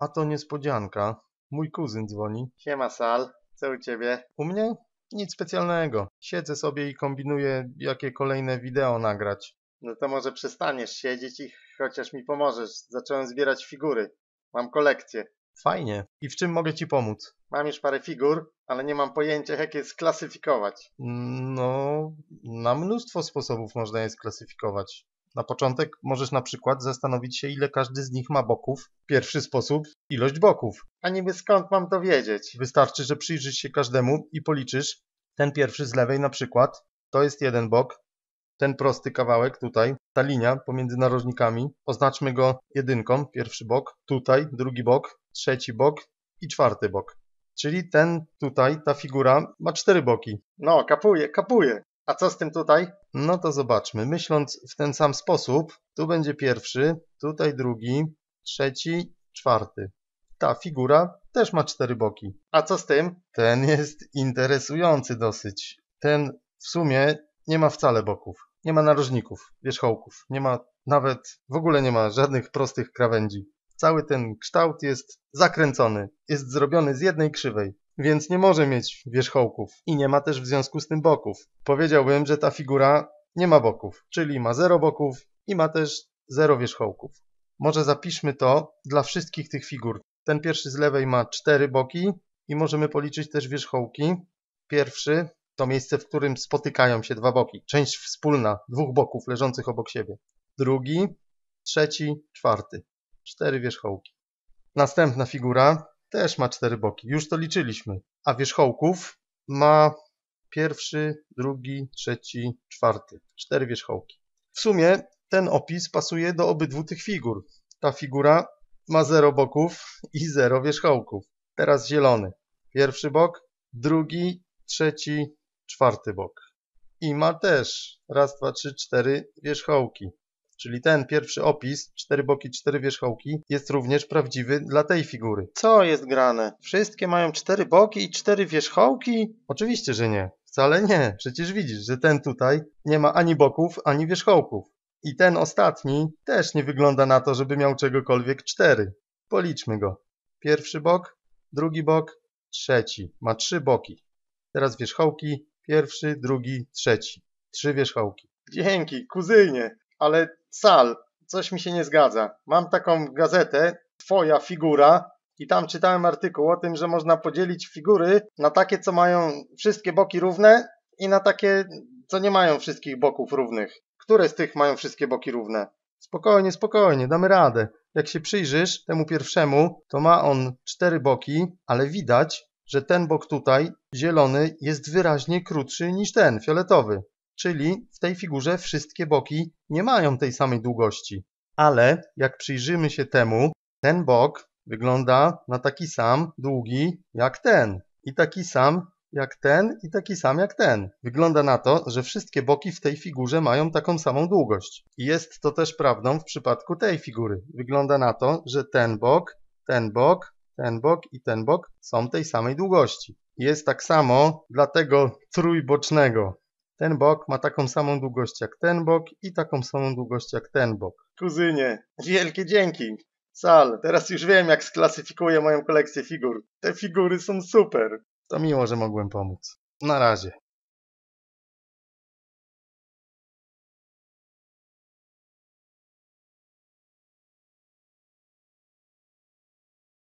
A to niespodzianka. Mój kuzyn dzwoni. Siema Sal, co u ciebie? U mnie? Nic specjalnego. Siedzę sobie i kombinuję, jakie kolejne wideo nagrać. No to może przestaniesz siedzieć i chociaż mi pomożesz. Zacząłem zbierać figury. Mam kolekcję. Fajnie. I w czym mogę ci pomóc? Mam już parę figur, ale nie mam pojęcia, jak je sklasyfikować. No, na mnóstwo sposobów można je sklasyfikować. Na początek możesz na przykład zastanowić się, ile każdy z nich ma boków. Pierwszy sposób ilość boków. A niby skąd mam to wiedzieć? Wystarczy, że przyjrzysz się każdemu i policzysz. Ten pierwszy z lewej na przykład to jest jeden bok. Ten prosty kawałek tutaj, ta linia pomiędzy narożnikami, oznaczmy go jedynką, pierwszy bok, tutaj drugi bok, trzeci bok i czwarty bok. Czyli ten tutaj, ta figura ma cztery boki. No, kapuje, kapuje. A co z tym tutaj? No to zobaczmy. Myśląc w ten sam sposób, tu będzie pierwszy, tutaj drugi, trzeci, czwarty. Ta figura też ma cztery boki. A co z tym? Ten jest interesujący dosyć. Ten w sumie nie ma wcale boków. Nie ma narożników, wierzchołków. Nie ma nawet, w ogóle nie ma żadnych prostych krawędzi. Cały ten kształt jest zakręcony. Jest zrobiony z jednej krzywej więc nie może mieć wierzchołków i nie ma też w związku z tym boków. Powiedziałbym, że ta figura nie ma boków, czyli ma zero boków i ma też zero wierzchołków. Może zapiszmy to dla wszystkich tych figur. Ten pierwszy z lewej ma cztery boki i możemy policzyć też wierzchołki. Pierwszy to miejsce, w którym spotykają się dwa boki, część wspólna dwóch boków leżących obok siebie. Drugi, trzeci, czwarty. Cztery wierzchołki. Następna figura też ma cztery boki. Już to liczyliśmy. A wierzchołków ma pierwszy, drugi, trzeci, czwarty. Cztery wierzchołki. W sumie ten opis pasuje do obydwu tych figur. Ta figura ma zero boków i zero wierzchołków. Teraz zielony. Pierwszy bok, drugi, trzeci, czwarty bok. I ma też raz, dwa, trzy, cztery wierzchołki. Czyli ten pierwszy opis, cztery boki, cztery wierzchołki, jest również prawdziwy dla tej figury. Co jest grane? Wszystkie mają cztery boki i cztery wierzchołki? Oczywiście, że nie. Wcale nie. Przecież widzisz, że ten tutaj nie ma ani boków, ani wierzchołków. I ten ostatni też nie wygląda na to, żeby miał czegokolwiek cztery. Policzmy go. Pierwszy bok, drugi bok, trzeci. Ma trzy boki. Teraz wierzchołki, pierwszy, drugi, trzeci. Trzy wierzchołki. Dzięki, kuzynie. Ale Sal, coś mi się nie zgadza. Mam taką gazetę, Twoja figura, i tam czytałem artykuł o tym, że można podzielić figury na takie, co mają wszystkie boki równe i na takie, co nie mają wszystkich boków równych. Które z tych mają wszystkie boki równe? Spokojnie, spokojnie, damy radę. Jak się przyjrzysz temu pierwszemu, to ma on cztery boki, ale widać, że ten bok tutaj, zielony, jest wyraźnie krótszy niż ten, fioletowy. Czyli w tej figurze wszystkie boki nie mają tej samej długości. Ale jak przyjrzymy się temu, ten bok wygląda na taki sam długi jak ten. I taki sam jak ten i taki sam jak ten. Wygląda na to, że wszystkie boki w tej figurze mają taką samą długość. I jest to też prawdą w przypadku tej figury. Wygląda na to, że ten bok, ten bok, ten bok i ten bok są tej samej długości. Jest tak samo dla tego trójbocznego. Ten bok ma taką samą długość jak ten bok i taką samą długość jak ten bok. Kuzynie, wielkie dzięki. Sal, teraz już wiem jak sklasyfikuję moją kolekcję figur. Te figury są super. To miło, że mogłem pomóc. Na razie.